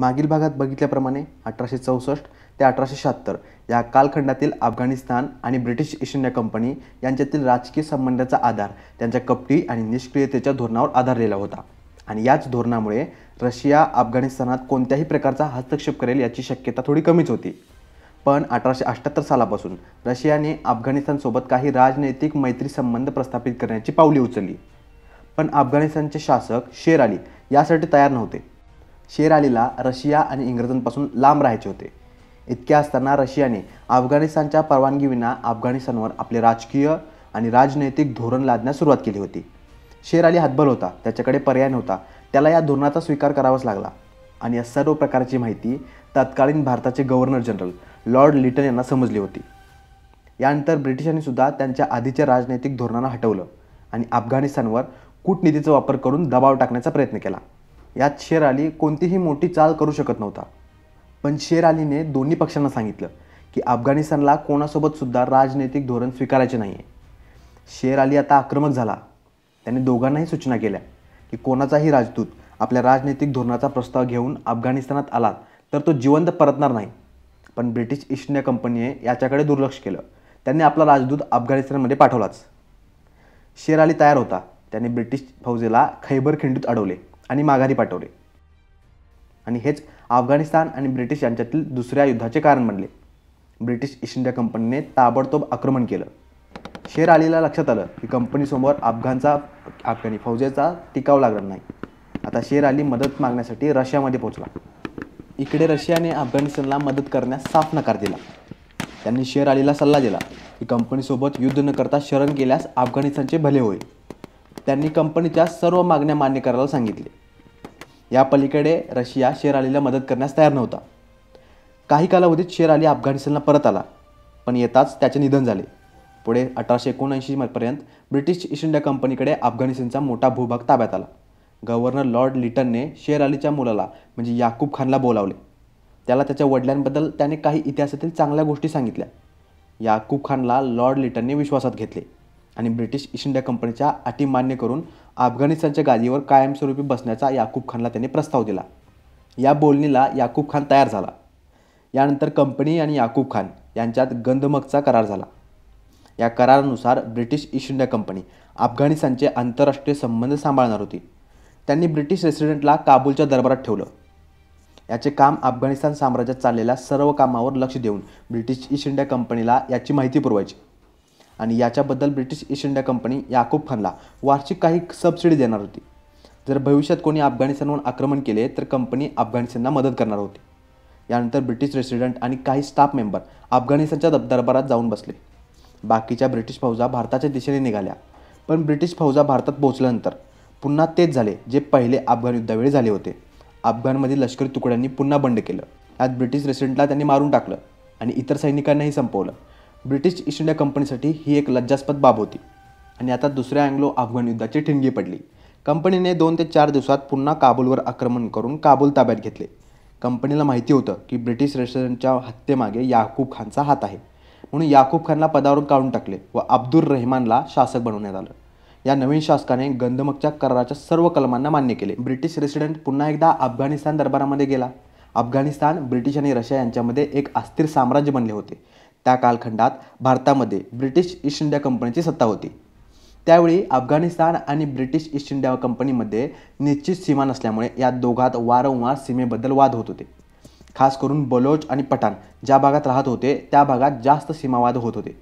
मागील भागात बघितल्याप्रमाणे अठराशे चौसष्ट ते अठराशे शहात्तर या कालखंडातील अफगाणिस्तान आणि ब्रिटिश ईस्ट इंडिया कंपनी यांच्यातील राजकीय संबंधाचा आधार त्यांच्या कपटी आणि निष्क्रियतेच्या धोरणावर आधारलेला होता आणि याच धोरणामुळे रशिया अफगाणिस्तानात कोणत्याही प्रकारचा हस्तक्षेप करेल याची शक्यता थोडी कमीच होती पण अठराशे अठ्ठ्याहत्तर सालापासून रशियाने अफगाणिस्तानसोबत काही राजनैतिक मैत्री संबंध प्रस्थापित करण्याची पावली उचलली पण अफगाणिस्तानचे शासक शेर अली यासाठी तयार नव्हते शेर अलीला रशिया आणि इंग्रजांपासून लांब राहायचे होते इतके असताना रशियाने अफगाणिस्तानच्या परवानगीविना अफगाणिस्तानवर आपले राजकीय आणि राजनैतिक धोरण लादण्यास सुरुवात केली होती शेर अली हातबल होता त्याच्याकडे पर्याय नव्हता त्याला या धोरणाचा स्वीकार करावाच लागला आणि या सर्व प्रकारची माहिती तत्कालीन भारताचे गव्हर्नर जनरल लॉर्ड लिटन यांना समजली होती यानंतर ब्रिटिशांनी सुद्धा त्यांच्या आधीच्या राजनैतिक धोरणांना हटवलं आणि अफगाणिस्तानवर कूटनीतीचा वापर करून दबाव टाकण्याचा प्रयत्न केला यात शेर अली कोणतीही मोठी चाल करू शकत नव्हता पण शेर अलीने दोन्ही पक्षांना सांगितलं की अफगाणिस्तानला कोणासोबतसुद्धा राजनैतिक धोरण स्वीकारायचे नाही आहे शेर अली आता आक्रमक झाला त्याने दोघांनाही सूचना केल्या की कोणाचाही राजदूत आपल्या राजनैतिक धोरणाचा प्रस्ताव घेऊन अफगाणिस्तानात आला तर तो जिवंत परतणार नाही पण ब्रिटिश ईस्ट इंडिया कंपनीने याच्याकडे दुर्लक्ष केलं त्यांनी आपला राजदूत अफगाणिस्तानमध्ये पाठवलाच शेर अली तयार होता त्याने ब्रिटिश फौजेला खैबर खिंडूत अडवले आणि माघारी पाठवले आणि हेच अफगाणिस्तान आणि ब्रिटिश यांच्यातील दुसऱ्या युद्धाचे कारण बनले ब्रिटिश ईस्ट इंडिया कंपनीने ताबडतोब आक्रमण केलं शेर अलीला लक्षात आलं की कंपनीसमोर अफगाणचा अफगाणी फौजेचा टिकाव लागणार नाही आता शेर अली मदत मागण्यासाठी रशियामध्ये पोहोचला इकडे रशियाने अफगाणिस्तानला मदत करण्यास साफ नकार दिला त्यांनी शेर अलीला सल्ला दिला की कंपनीसोबत युद्ध न करता शरण केल्यास अफगाणिस्तानचे भले होईल त्यांनी कंपनीच्या सर्व मागण्या मान्य करायला सांगितले या पलीकडे रशिया शेर अलीला मदत करण्यास तयार नव्हता काही कालावधीत शेर अली अफगाणिस्तानला परत आला पण येताच त्याचे निधन झाले पुढे अठराशे एकोणऐंशीपर्यंत ब्रिटिश ईस्ट इंडिया कंपनीकडे अफगाणिस्तानचा मोठा भूभाग ताब्यात आला गव्हर्नर लॉर्ड लिटनने शेर अलीच्या मुलाला म्हणजे याकूब खानला बोलावले त्याला त्याच्या वडिलांबद्दल त्याने काही इतिहासातील चांगल्या गोष्टी सांगितल्या याकूब खानला लॉर्ड लिटनने विश्वासात घेतले आणि ब्रिटिश ईस्ट इंडिया कंपनीच्या अटी मान्य करून अफगाणिस्तानच्या गादीवर कायमस्वरूपी बसण्याचा याकूब खानला त्यांनी प्रस्ताव दिला या बोलणीला याकूब खान तयार झाला यानंतर कंपनी आणि याकूब खान यांच्यात गंधमगचा करार झाला या करारानुसार ब्रिटिश ईस्ट इंडिया कंपनी अफगाणिस्तानचे आंतरराष्ट्रीय संबंध सांभाळणार होती त्यांनी ब्रिटिश रेसिडेंटला काबूलच्या दरबारात ठेवलं याचे काम अफगाणिस्तान साम्राज्यात चाललेल्या सर्व कामावर लक्ष देऊन ब्रिटिश ईस्ट इंडिया कंपनीला याची माहिती पुरवायची आणि याच्याबद्दल British East India company Yakub खानला वार्षिक काही सबसिडी देणार होती जर भविष्यात कोणी अफगाणिस्तानवर आक्रमण केले तर कंपनी अफगाणिस्तानला मदत करणार होती यानंतर ब्रिटिश रेसिडेंट आणि काही स्टाफ मेंबर अफगाणिस्तानच्या दरबारात जाऊन बसले बाकीच्या ब्रिटिश फौजा भारताच्या दिशेने निघाल्या पण ब्रिटिश फौजा भारतात पोहोचल्यानंतर पुन्हा तेच झाले जे पहिले अफगाण युद्धावेळी झाले होते अफगाणमधील लष्करी तुकड्यांनी पुन्हा बंड केलं त्यात ब्रिटिश रेसिडेंटला त्यांनी मारून टाकलं आणि इतर सैनिकांनाही संपवलं ब्रिटिश ईस्ट इंडिया कंपनीसाठी ही एक लज्जास्पद बाब होती आणि आता दुसऱ्या अँग्लो अफगाण युद्धाची ठिणगी पडली कंपनीने दोन ते चार दिवसात पुन्हा काबूलवर आक्रमण करून काबूल ताब्यात घेतले कंपनीला माहिती होतं की ब्रिटिश रेसिडेंटच्या हत्येमागे याकूब खानचा हात आहे म्हणून याकूब खानला पदावरून काढून टाकले व अब्दुल रहमानला शासक बनवण्यात आलं या नवीन शासकाने गंधमगच्या कराराच्या सर्व कलमांना मान्य केले ब्रिटिश रेसिडेंट पुन्हा एकदा अफगाणिस्तान दरबारामध्ये गेला अफगाणिस्तान ब्रिटिश आणि रशिया यांच्यामध्ये एक अस्थिर साम्राज्य बनले होते त्या कालखंडात भारतामध्ये ब्रिटिश ईस्ट इंडिया कंपनीची सत्ता होती त्यावेळी अफगाणिस्तान आणि ब्रिटिश ईस्ट इंडिया कंपनीमध्ये निश्चित सीमा नसल्यामुळे या दोघात वारंवार सीमेबद्दल वाद होत होते खास करून बलोच आणि पठाण ज्या भागात राहत होते त्या भागात जास्त सीमावाद होत होते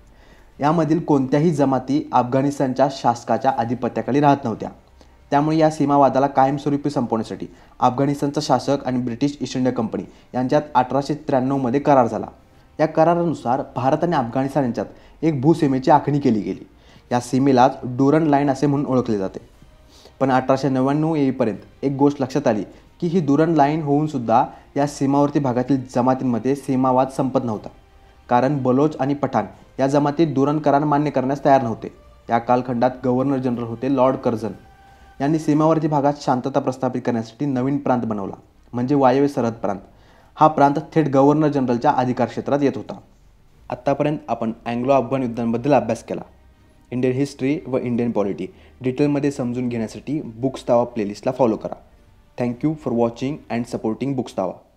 यामधील कोणत्याही जमाती अफगाणिस्तानच्या शासकाच्या आधिपत्याखाली राहत नव्हत्या त्यामुळे या सीमावादाला कायमस्वरूपी संपवण्यासाठी अफगाणिस्तानचा शासक आणि ब्रिटिश ईस्ट इंडिया कंपनी यांच्यात अठराशे त्र्याण्णवमध्ये करार झाला या करारानुसार भारत आणि अफगाणिस्तान यांच्यात एक भूसीमेची आखणी केली गेली या सीमेलाच डुरन लाईन असे म्हणून ओळखले जाते पण अठराशे नव्याण्णव येईपर्यंत एक गोष्ट लक्षात आली की ही दुरण लाईन होऊनसुद्धा या सीमावर्ती भागातील जमातींमध्ये सीमावाद संपत नव्हता कारण बलोच आणि पठाण या जमातीत दुरण करार मान्य करण्यास तयार नव्हते या कालखंडात गव्हर्नर जनरल होते लॉर्ड कर्झन यांनी सीमावर्ती भागात शांतता प्रस्थापित करण्यासाठी नवीन प्रांत बनवला म्हणजे वायव्य सरहद प्रांत हा प्रांत थेट गव्हर्नर जनरलच्या अधिकार क्षेत्रात येत होता आत्तापर्यंत आपण अँग्लो अफगाण युद्धांबद्दल अभ्यास केला इंडियन हिस्ट्री व इंडियन पॉलिटी डिटेलमध्ये समजून घेण्यासाठी बुक्स तावा प्लेलिस्टला फॉलो करा thank you for watching and supporting books तावा